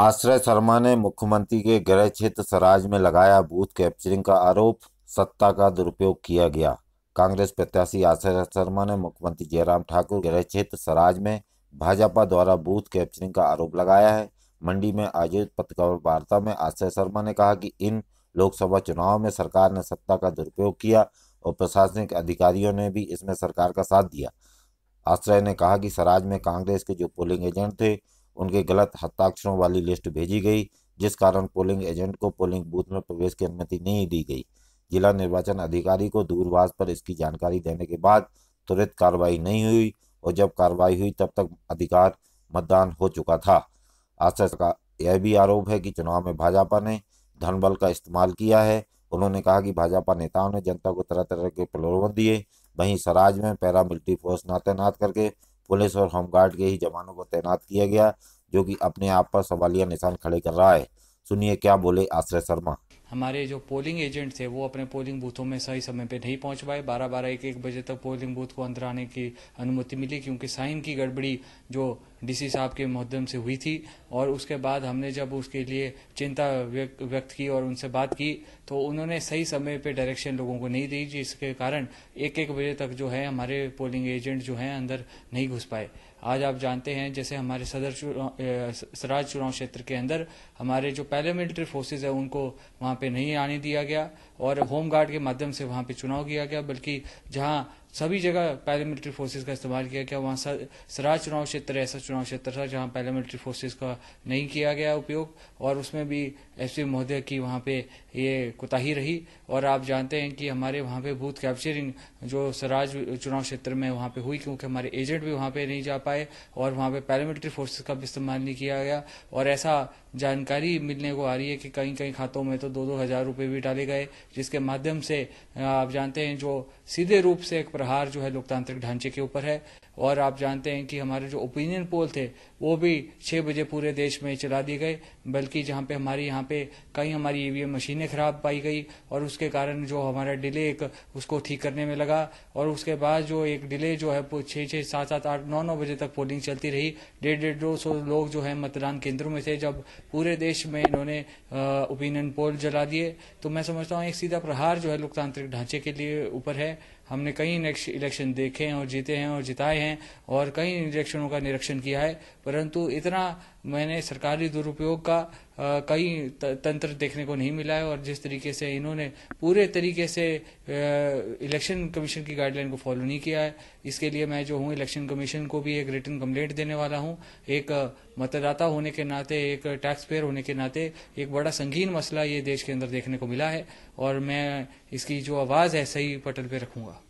आश्रय शर्मा ने मुख्यमंत्री के गृह क्षेत्र सराज में लगाया बूथ कैप्चरिंग का आरोप सत्ता का दुरुपयोग किया गया कांग्रेस प्रत्याशी आश्रय शर्मा ने मुख्यमंत्री जयराम ठाकुर गृह क्षेत्र सराज में भाजपा द्वारा बूथ कैप्चरिंग का आरोप लगाया है मंडी में आयोजित पत्रकार वार्ता में आश्रय शर्मा ने कहा कि इन लोकसभा चुनाव में सरकार ने सत्ता का दुरुपयोग किया और प्रशासनिक अधिकारियों ने भी इसमें सरकार का साथ दिया आश्रय ने कहा कि सराज में कांग्रेस के जो पोलिंग एजेंट थे उनके गलत हस्ताक्षरों वाली लिस्ट भेजी गई जिस कारण पोलिंग एजेंट को पोलिंग बूथ में प्रवेश की अनुमति नहीं दी गई जिला निर्वाचन अधिकारी को दूरवास पर इसकी जानकारी देने के बाद त्वरित कार्रवाई नहीं हुई और जब कार्रवाई हुई तब तक अधिकार मतदान हो चुका था आस्था का यह भी आरोप है कि चुनाव में भाजपा ने धन बल का इस्तेमाल किया है उन्होंने कहा कि भाजपा नेताओं ने जनता को तरह तरह के प्रलोभन दिए वहीं सराज में पैरामिलिट्री फोर्स नातेनात करके पुलिस और होमगार्ड के ही जवानों को तैनात किया गया जो कि अपने आप पर सवालिया निशान खड़े कर रहा है सुनिए क्या बोले आश्रय शर्मा हमारे जो पोलिंग एजेंट थे वो अपने पोलिंग बूथों में सही समय पे नहीं पहुंच पाए बारह बारह एक एक बजे तक पोलिंग बूथ को अंदर आने की अनुमति मिली क्योंकि साइन की गड़बड़ी जो डीसी साहब के माध्यम से हुई थी और उसके बाद हमने जब उसके लिए चिंता व्यक्त की और उनसे बात की तो उन्होंने सही समय पे डायरेक्शन लोगों को नहीं दी जिसके कारण एक एक बजे तक जो है हमारे पोलिंग एजेंट जो हैं अंदर नहीं घुस पाए आज आप जानते हैं जैसे हमारे सदर चुनाव सराज चुनाव क्षेत्र के अंदर हमारे जो पैरामिलिट्री फोर्सेज है उनको वहाँ पे नहीं आने दिया गया और होम गार्ड के माध्यम से वहां पे चुनाव किया गया बल्कि जहां सभी जगह पैरामिलिट्री फोर्सेस का इस्तेमाल किया गया वहाँ सराज चुनाव क्षेत्र ऐसा चुनाव क्षेत्र था जहाँ पैरामिलिट्री फोर्सेज का नहीं किया गया उपयोग और उसमें भी एस पी महोदय की वहाँ पे ये कोताही रही और आप जानते हैं कि हमारे वहाँ पे बूथ कैप्चरिंग जो सराज चुनाव क्षेत्र में वहाँ पे हुई क्योंकि हमारे एजेंट भी वहाँ पे नहीं जा पाए और वहाँ पे पैरामिलिट्री फोर्सेज का भी इस्तेमाल नहीं किया गया और ऐसा जानकारी मिलने को आ रही है कि कहीं कहीं खातों में तो दो दो हजार रुपये भी डाले गए जिसके माध्यम से आप जानते हैं जो सीधे रूप से एक प्रहार जो है लोकतांत्रिक ढांचे के ऊपर है और आप जानते हैं कि हमारे जो ओपिनियन पोल थे वो भी छह बजे पूरे देश में चला दिए गए बल्कि जहाँ पे हमारी यहाँ पे कई हमारी ईवीएम e मशीनें खराब पाई गई और उसके कारण जो हमारा डिले एक उसको ठीक करने में लगा और उसके बाद जो एक डिले जो है छह छः सात सात आठ नौ नौ बजे तक पोलिंग चलती रही डेढ़ डेढ़ दो सौ लोग जो है मतदान केंद्रों में थे जब पूरे देश में इन्होंने ओपिनियन पोल जला दिए तो मैं समझता हूँ एक सीधा प्रहार जो है लोकतांत्रिक ढांचे के लिए ऊपर है हमने कई इलेक्शन देखे हैं और जीते हैं और जिताए हैं और कई इलेक्शनों का निरीक्षण किया है परंतु इतना मैंने सरकारी दुरुपयोग का कई तंत्र देखने को नहीं मिला है और जिस तरीके से इन्होंने पूरे तरीके से इलेक्शन कमीशन की गाइडलाइन को फॉलो नहीं किया है इसके लिए मैं जो हूँ इलेक्शन कमीशन को भी एक रिटर्न कंप्लेंट देने वाला हूँ एक मतदाता होने के नाते एक टैक्स पेयर होने के नाते एक बड़ा संगीन मसला ये देश के अंदर देखने को मिला है और मैं इसकी जो आवाज़ है सही पटल पर रखूँगा